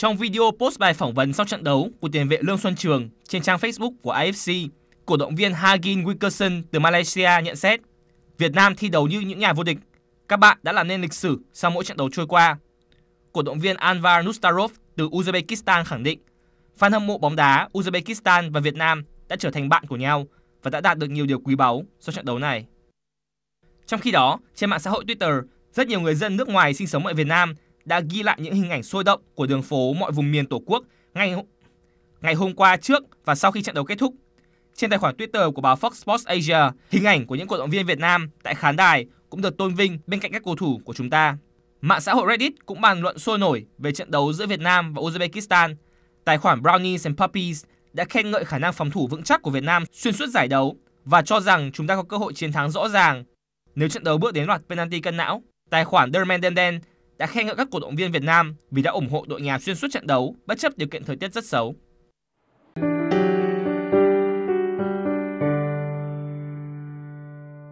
Trong video post bài phỏng vấn sau trận đấu của tiền vệ Lương Xuân Trường trên trang Facebook của AFC, cổ động viên Hagin Wilkerson từ Malaysia nhận xét Việt Nam thi đấu như những nhà vô địch. Các bạn đã làm nên lịch sử sau mỗi trận đấu trôi qua. Cổ động viên Anvar Nustarov từ Uzbekistan khẳng định fan hâm mộ bóng đá Uzbekistan và Việt Nam đã trở thành bạn của nhau và đã đạt được nhiều điều quý báu sau trận đấu này. Trong khi đó, trên mạng xã hội Twitter, rất nhiều người dân nước ngoài sinh sống ở Việt Nam đã ghi lại những hình ảnh sôi động của đường phố mọi vùng miền Tổ quốc ngày ngày hôm qua trước và sau khi trận đấu kết thúc. Trên tài khoản Twitter của báo Fox Sports Asia, hình ảnh của những cổ động viên Việt Nam tại khán đài cũng được tôn vinh bên cạnh các cầu thủ của chúng ta. Mạng xã hội Reddit cũng bàn luận sôi nổi về trận đấu giữa Việt Nam và Uzbekistan. Tài khoản Brownies and Puppies đã khen ngợi khả năng phòng thủ vững chắc của Việt Nam xuyên suốt giải đấu và cho rằng chúng ta có cơ hội chiến thắng rõ ràng nếu trận đấu bước đến loạt penalty cân não. Tài khoản Derman Denden đã khen ngợi các cổ động viên Việt Nam vì đã ủng hộ đội nhà xuyên suốt trận đấu bất chấp điều kiện thời tiết rất xấu.